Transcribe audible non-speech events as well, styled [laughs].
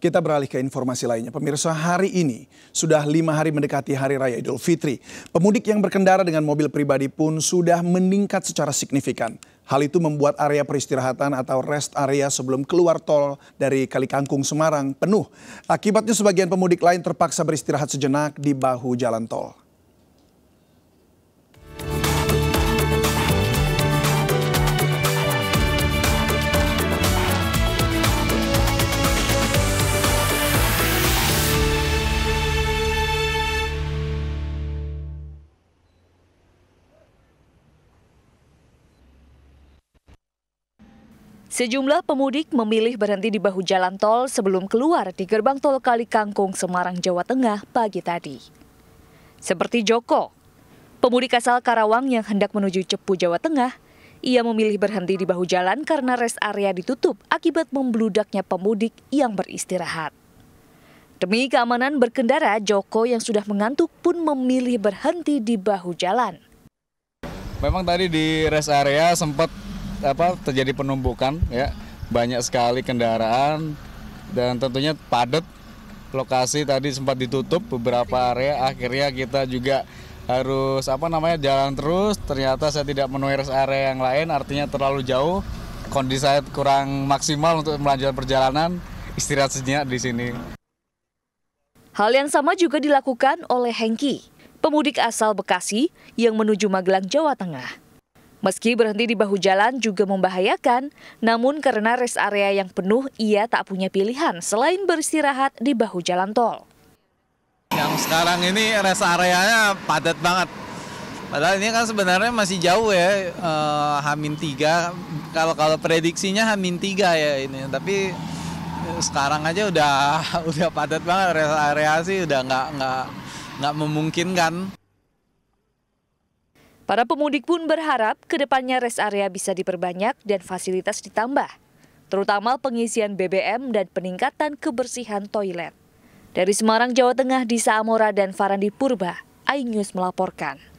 Kita beralih ke informasi lainnya. Pemirsa, hari ini sudah lima hari mendekati Hari Raya Idul Fitri. Pemudik yang berkendara dengan mobil pribadi pun sudah meningkat secara signifikan. Hal itu membuat area peristirahatan atau rest area sebelum keluar tol dari Kali Kangkung Semarang penuh. Akibatnya sebagian pemudik lain terpaksa beristirahat sejenak di bahu jalan tol. Sejumlah pemudik memilih berhenti di bahu jalan tol sebelum keluar di gerbang tol Kali Kangkung, Semarang, Jawa Tengah pagi tadi. Seperti Joko, pemudik asal Karawang yang hendak menuju Cepu, Jawa Tengah, ia memilih berhenti di bahu jalan karena rest area ditutup akibat membludaknya pemudik yang beristirahat. Demi keamanan berkendara, Joko yang sudah mengantuk pun memilih berhenti di bahu jalan. Memang tadi di rest area sempat apa terjadi penumpukan ya banyak sekali kendaraan dan tentunya padat lokasi tadi sempat ditutup beberapa area akhirnya kita juga harus apa namanya jalan terus ternyata saya tidak menuai rest area yang lain artinya terlalu jauh kondisi saya kurang maksimal untuk melanjutkan perjalanan istirahat sejenak di sini Hal yang sama juga dilakukan oleh Hengki, pemudik asal Bekasi yang menuju Magelang, Jawa Tengah. Meski berhenti di bahu jalan juga membahayakan, namun karena rest area yang penuh, ia tak punya pilihan selain beristirahat di bahu jalan tol. Yang sekarang ini rest areanya padat banget. Padahal ini kan sebenarnya masih jauh ya, eh, Hamin tiga. Kalau kalau prediksinya Hamin tiga ya ini, tapi eh, sekarang aja udah [laughs] udah padat banget rest area sih udah nggak nggak nggak memungkinkan. Para pemudik pun berharap kedepannya rest area bisa diperbanyak dan fasilitas ditambah, terutama pengisian BBM dan peningkatan kebersihan toilet. Dari Semarang, Jawa Tengah, Disa Amora dan Farandi Purba, iNews melaporkan.